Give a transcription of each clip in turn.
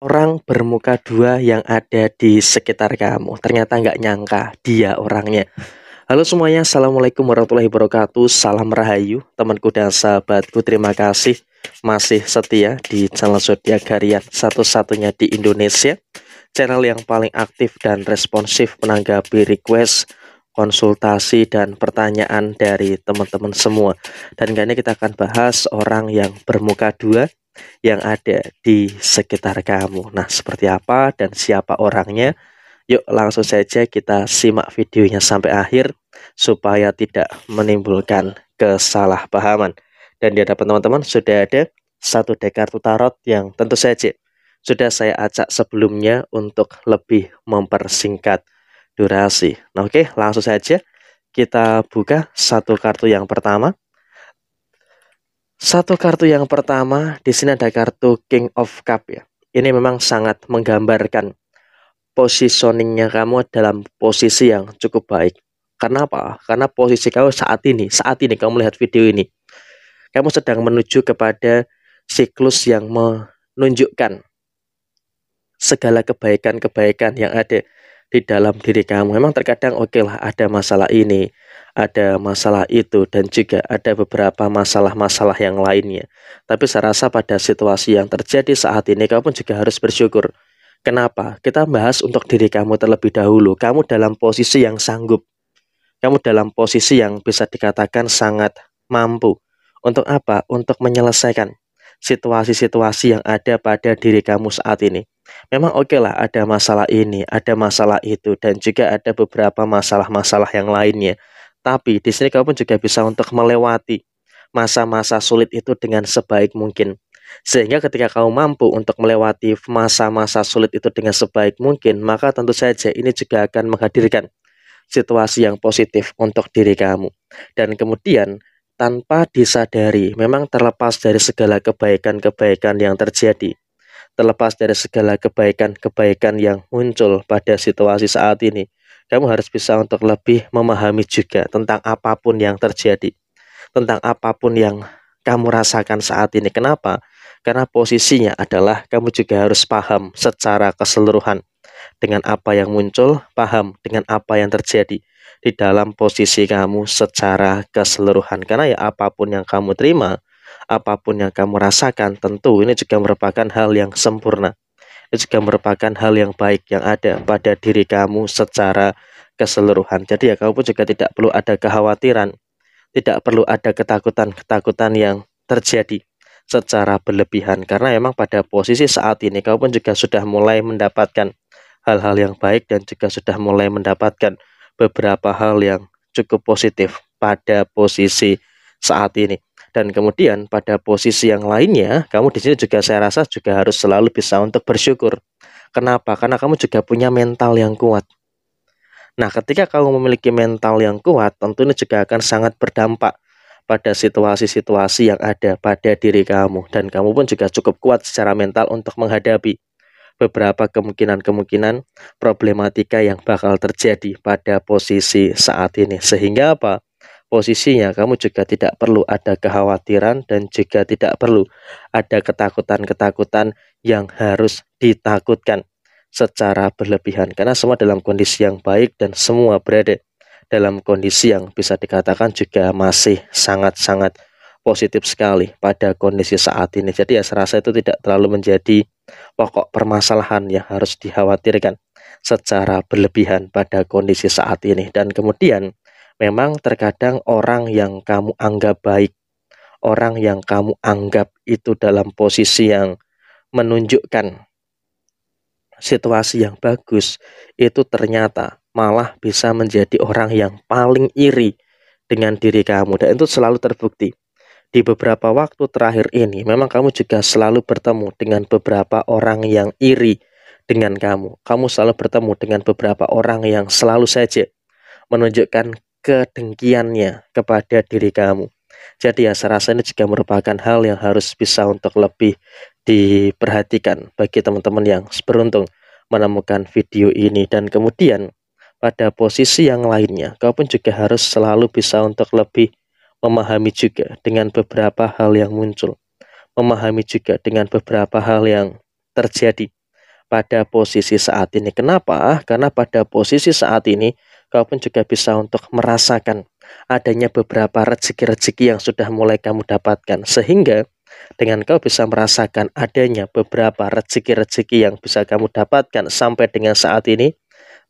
orang bermuka dua yang ada di sekitar kamu. Ternyata nggak nyangka dia orangnya. Halo semuanya, Assalamualaikum warahmatullahi wabarakatuh. Salam Rahayu, temanku dan sahabatku. Terima kasih masih setia di channel Zodiac Harian satu-satunya di Indonesia. Channel yang paling aktif dan responsif menanggapi request, konsultasi, dan pertanyaan dari teman-teman semua. Dan kali ini kita akan bahas orang yang bermuka dua yang ada di sekitar kamu. Nah, seperti apa dan siapa orangnya? Yuk langsung saja kita simak videonya sampai akhir supaya tidak menimbulkan kesalahpahaman. Dan di hadapan teman-teman sudah ada satu dek kartu tarot yang tentu saja sudah saya acak sebelumnya untuk lebih mempersingkat durasi. Nah, oke, langsung saja kita buka satu kartu yang pertama. Satu kartu yang pertama, di sini ada kartu King of Cup ya. Ini memang sangat menggambarkan positioningnya kamu dalam posisi yang cukup baik. Karena apa? Karena posisi kamu saat ini, saat ini kamu melihat video ini, kamu sedang menuju kepada siklus yang menunjukkan segala kebaikan-kebaikan yang ada di dalam diri kamu. Memang terkadang oke okay lah ada masalah ini, ada masalah itu, dan juga ada beberapa masalah-masalah yang lainnya. Tapi saya rasa pada situasi yang terjadi saat ini kamu juga harus bersyukur. Kenapa? Kita bahas untuk diri kamu terlebih dahulu. Kamu dalam posisi yang sanggup. Kamu dalam posisi yang bisa dikatakan sangat mampu. Untuk apa? Untuk menyelesaikan situasi-situasi yang ada pada diri kamu saat ini. Memang oke okay lah ada masalah ini, ada masalah itu, dan juga ada beberapa masalah-masalah yang lainnya. Tapi di sini kamu juga bisa untuk melewati masa-masa sulit itu dengan sebaik mungkin. Sehingga ketika kamu mampu untuk melewati masa-masa sulit itu dengan sebaik mungkin, maka tentu saja ini juga akan menghadirkan situasi yang positif untuk diri kamu. Dan kemudian tanpa disadari, memang terlepas dari segala kebaikan-kebaikan yang terjadi, terlepas dari segala kebaikan-kebaikan yang muncul pada situasi saat ini, kamu harus bisa untuk lebih memahami juga tentang apapun yang terjadi, tentang apapun yang kamu rasakan saat ini. Kenapa? Karena posisinya adalah kamu juga harus paham secara keseluruhan dengan apa yang muncul, paham dengan apa yang terjadi, di dalam posisi kamu secara keseluruhan. Karena ya apapun yang kamu terima, apapun yang kamu rasakan, tentu ini juga merupakan hal yang sempurna. Ini juga merupakan hal yang baik yang ada pada diri kamu secara keseluruhan. Jadi ya kamu pun juga tidak perlu ada kekhawatiran, tidak perlu ada ketakutan-ketakutan yang terjadi secara berlebihan karena memang pada posisi saat ini kamu pun juga sudah mulai mendapatkan hal-hal yang baik dan juga sudah mulai mendapatkan beberapa hal yang cukup positif pada posisi saat ini. Dan kemudian pada posisi yang lainnya, kamu di sini juga saya rasa juga harus selalu bisa untuk bersyukur. Kenapa? Karena kamu juga punya mental yang kuat. Nah, ketika kamu memiliki mental yang kuat, tentu ini juga akan sangat berdampak pada situasi-situasi yang ada pada diri kamu dan kamu pun juga cukup kuat secara mental untuk menghadapi beberapa kemungkinan-kemungkinan problematika yang bakal terjadi pada posisi saat ini. Sehingga apa? Posisinya kamu juga tidak perlu ada kekhawatiran dan juga tidak perlu ada ketakutan-ketakutan yang harus ditakutkan secara berlebihan karena semua dalam kondisi yang baik dan semua berada dalam kondisi yang bisa dikatakan juga masih sangat-sangat positif sekali pada kondisi saat ini. Jadi ya serasa itu tidak terlalu menjadi pokok permasalahan yang harus dikhawatirkan secara berlebihan pada kondisi saat ini. Dan kemudian memang terkadang orang yang kamu anggap baik, orang yang kamu anggap itu dalam posisi yang menunjukkan situasi yang bagus itu ternyata malah bisa menjadi orang yang paling iri dengan diri kamu dan itu selalu terbukti di beberapa waktu terakhir ini memang kamu juga selalu bertemu dengan beberapa orang yang iri dengan kamu. Kamu selalu bertemu dengan beberapa orang yang selalu saja menunjukkan kedengkiannya kepada diri kamu. Jadi ya saya rasa ini juga merupakan hal yang harus bisa untuk lebih diperhatikan bagi teman-teman yang beruntung menemukan video ini dan kemudian pada posisi yang lainnya kau pun juga harus selalu bisa untuk lebih memahami juga dengan beberapa hal yang muncul, memahami juga dengan beberapa hal yang terjadi pada posisi saat ini. Kenapa? Karena pada posisi saat ini kau pun juga bisa untuk merasakan adanya beberapa rezeki-rezeki yang sudah mulai kamu dapatkan. Sehingga dengan kau bisa merasakan adanya beberapa rezeki-rezeki yang bisa kamu dapatkan sampai dengan saat ini,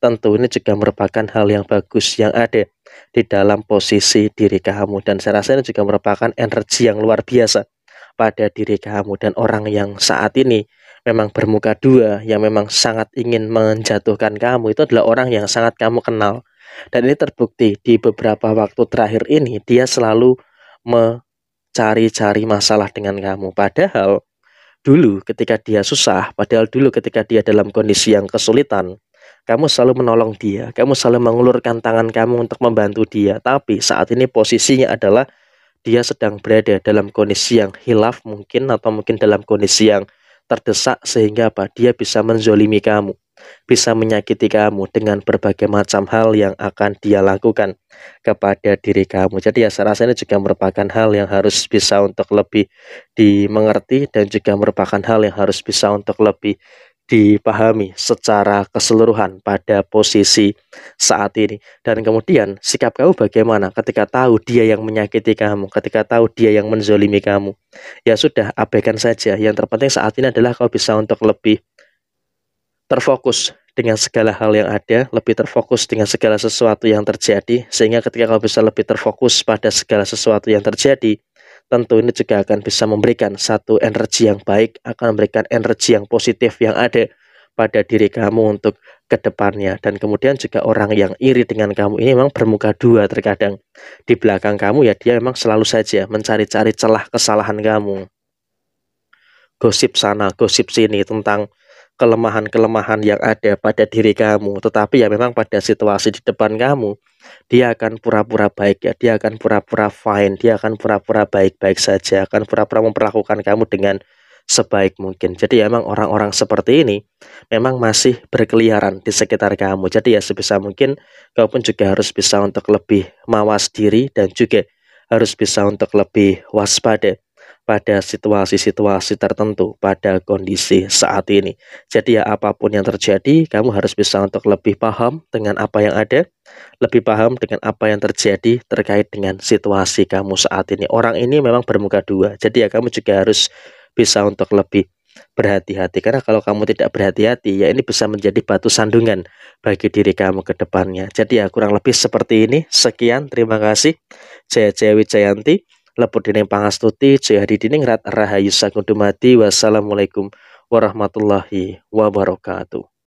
tentu ini juga merupakan hal yang bagus yang ada di dalam posisi diri kamu dan saya rasa ini juga merupakan energi yang luar biasa pada diri kamu dan orang yang saat ini memang bermuka dua yang memang sangat ingin menjatuhkan kamu itu adalah orang yang sangat kamu kenal dan ini terbukti di beberapa waktu terakhir ini dia selalu mencari-cari masalah dengan kamu padahal dulu ketika dia susah padahal dulu ketika dia dalam kondisi yang kesulitan kamu selalu menolong dia, kamu selalu mengulurkan tangan kamu untuk membantu dia. Tapi saat ini posisinya adalah dia sedang berada dalam kondisi yang hilaf mungkin atau mungkin dalam kondisi yang terdesak sehingga apa? Dia bisa menzolimi kamu, bisa menyakiti kamu dengan berbagai macam hal yang akan dia lakukan kepada diri kamu. Jadi ya saya rasa ini juga merupakan hal yang harus bisa untuk lebih dimengerti dan juga merupakan hal yang harus bisa untuk lebih dipahami secara keseluruhan pada posisi saat ini. Dan kemudian sikap kamu bagaimana ketika tahu dia yang menyakiti kamu, ketika tahu dia yang menzolimi kamu. Ya sudah, abaikan saja. Yang terpenting saat ini adalah kau bisa untuk lebih terfokus dengan segala hal yang ada, lebih terfokus dengan segala sesuatu yang terjadi, sehingga ketika kau bisa lebih terfokus pada segala sesuatu yang terjadi, tentu ini juga akan bisa memberikan satu energi yang baik, akan memberikan energi yang positif yang ada pada diri kamu untuk kedepannya. Dan kemudian juga orang yang iri dengan kamu ini memang bermuka dua terkadang. Di belakang kamu ya dia memang selalu saja mencari-cari celah kesalahan kamu. Gosip sana, gosip sini tentang kelemahan-kelemahan yang ada pada diri kamu, tetapi ya memang pada situasi di depan kamu, dia akan pura-pura baik ya, dia akan pura-pura fine, dia akan pura-pura baik-baik saja, akan pura-pura memperlakukan kamu dengan sebaik mungkin. Jadi ya, memang orang-orang seperti ini memang masih berkeliaran di sekitar kamu. Jadi ya sebisa mungkin kau pun juga harus bisa untuk lebih mawas diri dan juga harus bisa untuk lebih waspada pada situasi-situasi tertentu pada kondisi saat ini. Jadi ya apapun yang terjadi, kamu harus bisa untuk lebih paham dengan apa yang ada, lebih paham dengan apa yang terjadi terkait dengan situasi kamu saat ini. Orang ini memang bermuka dua. Jadi ya kamu juga harus bisa untuk lebih berhati-hati karena kalau kamu tidak berhati-hati ya ini bisa menjadi batu sandungan bagi diri kamu ke depannya. Jadi ya kurang lebih seperti ini. Sekian, terima kasih. Jaya Jaya Wijayanti lebur dining pangastuti J Hadi rat Rahayu Sagudumadi wassalamualaikum warahmatullahi wabarakatuh